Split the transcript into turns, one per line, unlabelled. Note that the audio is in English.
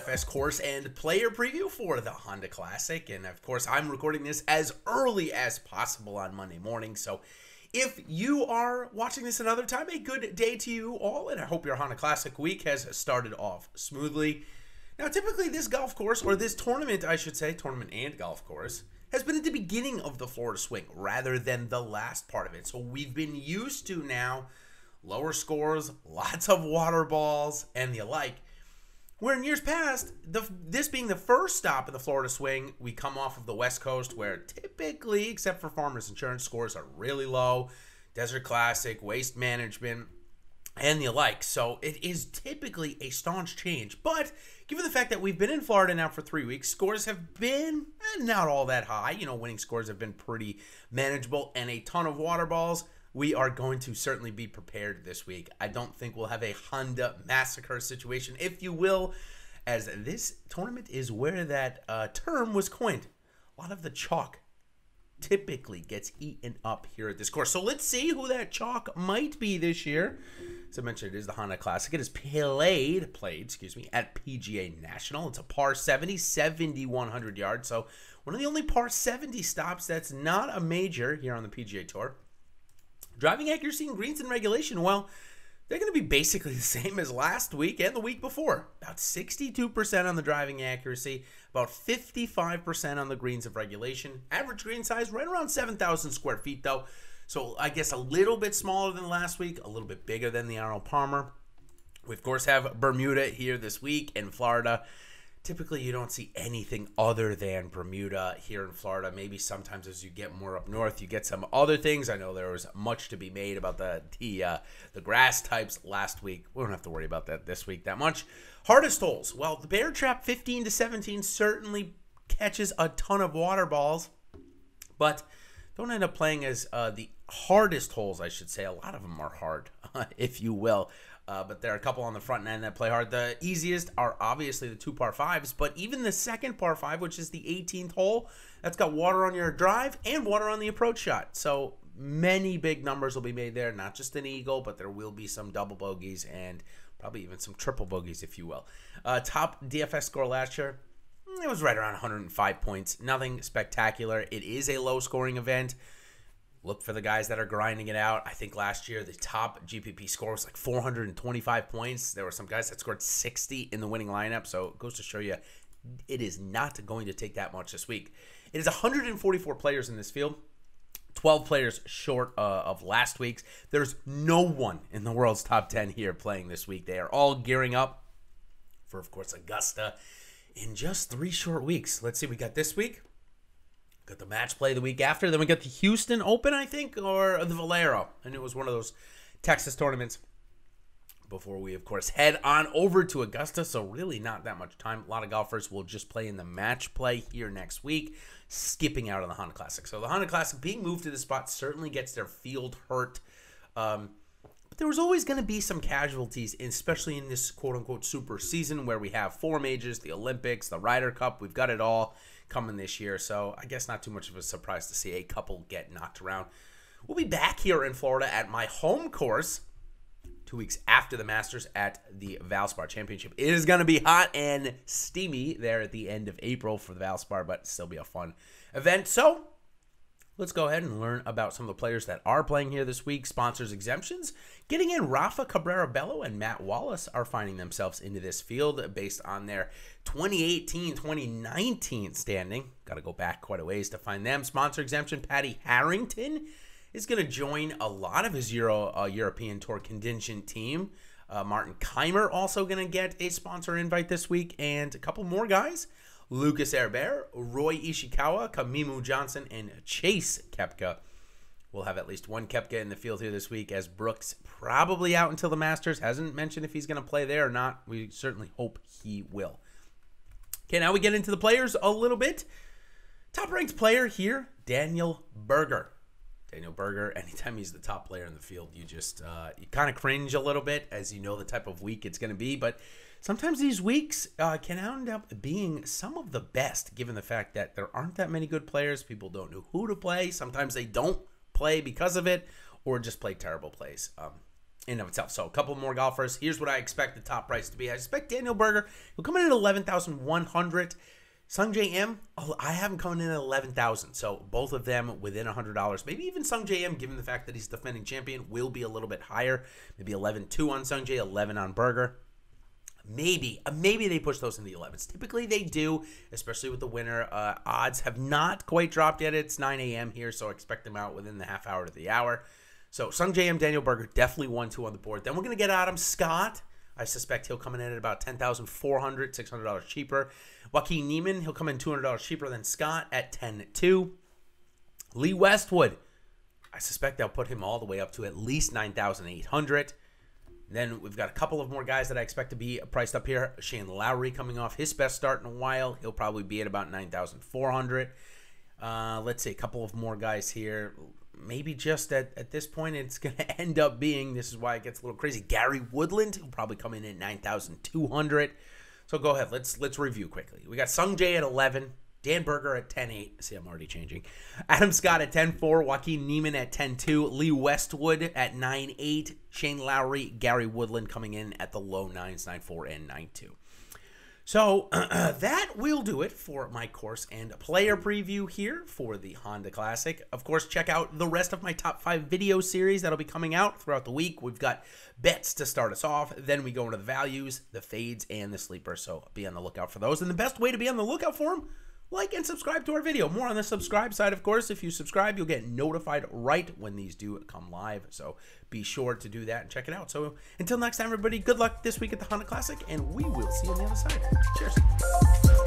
DFS course and player preview for the Honda Classic. And of course, I'm recording this as early as possible on Monday morning. So if you are watching this another time, a good day to you all. And I hope your Honda Classic week has started off smoothly. Now, typically, this golf course, or this tournament, I should say, tournament and golf course, has been at the beginning of the Florida swing rather than the last part of it. So we've been used to now lower scores, lots of water balls, and the like. Where in years past, the, this being the first stop in the Florida swing, we come off of the West Coast where typically, except for farmers insurance, scores are really low. Desert Classic, waste management, and the like. So it is typically a staunch change. But given the fact that we've been in Florida now for three weeks, scores have been eh, not all that high. You know, winning scores have been pretty manageable and a ton of water balls we are going to certainly be prepared this week. I don't think we'll have a Honda massacre situation, if you will, as this tournament is where that uh, term was coined. A lot of the chalk typically gets eaten up here at this course. So let's see who that chalk might be this year. As I mentioned, it is the Honda Classic. It is played, played, excuse me, at PGA National. It's a par 70, 7,100 yards. So one of the only par 70 stops that's not a major here on the PGA Tour. Driving accuracy and greens in regulation, well, they're going to be basically the same as last week and the week before. About 62% on the driving accuracy, about 55% on the greens of regulation. Average green size right around 7,000 square feet, though. So I guess a little bit smaller than last week, a little bit bigger than the Arnold Palmer. We, of course, have Bermuda here this week and Florida typically you don't see anything other than Bermuda here in Florida. Maybe sometimes as you get more up north, you get some other things. I know there was much to be made about the the, uh, the grass types last week. We don't have to worry about that this week that much. Hardest holes. Well, the bear trap 15 to 17 certainly catches a ton of water balls, but don't end up playing as uh, the hardest holes, I should say. A lot of them are hard, if you will. Uh, but there are a couple on the front end that play hard. The easiest are obviously the two par fives, but even the second par five, which is the 18th hole, that's got water on your drive and water on the approach shot. So many big numbers will be made there, not just an eagle, but there will be some double bogeys and probably even some triple bogeys, if you will. Uh, top DFS score last year, it was right around 105 points. Nothing spectacular. It is a low scoring event. Look for the guys that are grinding it out. I think last year the top GPP score was like 425 points. There were some guys that scored 60 in the winning lineup. So it goes to show you it is not going to take that much this week. It is 144 players in this field. 12 players short uh, of last week's. There's no one in the world's top 10 here playing this week. They are all gearing up for, of course, Augusta in just three short weeks. Let's see, we got this week, Got the match play the week after. Then we got the Houston Open, I think, or the Valero. And it was one of those Texas tournaments before we, of course, head on over to Augusta. So, really, not that much time. A lot of golfers will just play in the match play here next week, skipping out on the Honda Classic. So, the Honda Classic being moved to this spot certainly gets their field hurt. Um, but there was always going to be some casualties, especially in this quote unquote super season where we have four majors, the Olympics, the Ryder Cup. We've got it all coming this year. So I guess not too much of a surprise to see a couple get knocked around. We'll be back here in Florida at my home course two weeks after the Masters at the Valspar Championship. It is going to be hot and steamy there at the end of April for the Valspar, but still be a fun event. So Let's go ahead and learn about some of the players that are playing here this week. Sponsors exemptions. Getting in Rafa Cabrera Bello and Matt Wallace are finding themselves into this field based on their 2018 2019 standing. Got to go back quite a ways to find them. Sponsor exemption Patty Harrington is going to join a lot of his Euro uh, European Tour contingent team. Uh, Martin Keimer also going to get a sponsor invite this week, and a couple more guys Lucas Herbert, Roy Ishikawa, Kamimu Johnson, and Chase Kepka. We'll have at least one Kepka in the field here this week as Brooks probably out until the Masters. Hasn't mentioned if he's going to play there or not. We certainly hope he will. Okay, now we get into the players a little bit. Top ranked player here, Daniel Berger. Daniel Berger, anytime he's the top player in the field, you just uh, you kind of cringe a little bit as you know the type of week it's going to be. But sometimes these weeks uh, can end up being some of the best, given the fact that there aren't that many good players. People don't know who to play. Sometimes they don't play because of it, or just play terrible plays. Um, in of itself. So a couple more golfers. Here's what I expect the top price to be. I expect Daniel Berger. He'll come in at eleven thousand one hundred. Sung J M, oh, I have him coming in at 11,000. So both of them within $100. Maybe even Sung J M, given the fact that he's defending champion, will be a little bit higher. Maybe 11 2 on Sung J, 11 on Burger. Maybe, uh, maybe they push those in the 11s. Typically they do, especially with the winner. Uh, odds have not quite dropped yet. It's 9 a.m. here, so expect them out within the half hour to the hour. So Sung J M, Daniel Berger, definitely 1 2 on the board. Then we're going to get Adam Scott. I suspect he'll come in at about $10,400, $600 cheaper. Joaquin Neiman, he'll come in $200 cheaper than Scott at ten two. Lee Westwood, I suspect they'll put him all the way up to at least 9,800. Then we've got a couple of more guys that I expect to be priced up here. Shane Lowry coming off his best start in a while. He'll probably be at about 9,400. Uh, let's see, a couple of more guys here maybe just at, at this point it's going to end up being this is why it gets a little crazy gary woodland will probably come in at 9200 so go ahead let's let's review quickly we got sung jae at 11 dan berger at 10-8 see i'm already changing adam scott at 10-4 joaquin neiman at 10-2 lee westwood at 9-8 shane lowry gary woodland coming in at the low 9s 9-4 and 9-2 so uh, that will do it for my course and player preview here for the Honda Classic. Of course, check out the rest of my top five video series that'll be coming out throughout the week. We've got bets to start us off. Then we go into the values, the fades, and the sleeper. So be on the lookout for those. And the best way to be on the lookout for them like and subscribe to our video. More on the subscribe side, of course. If you subscribe, you'll get notified right when these do come live. So be sure to do that and check it out. So until next time, everybody, good luck this week at the Honda Classic, and we will see you on the other side. Cheers.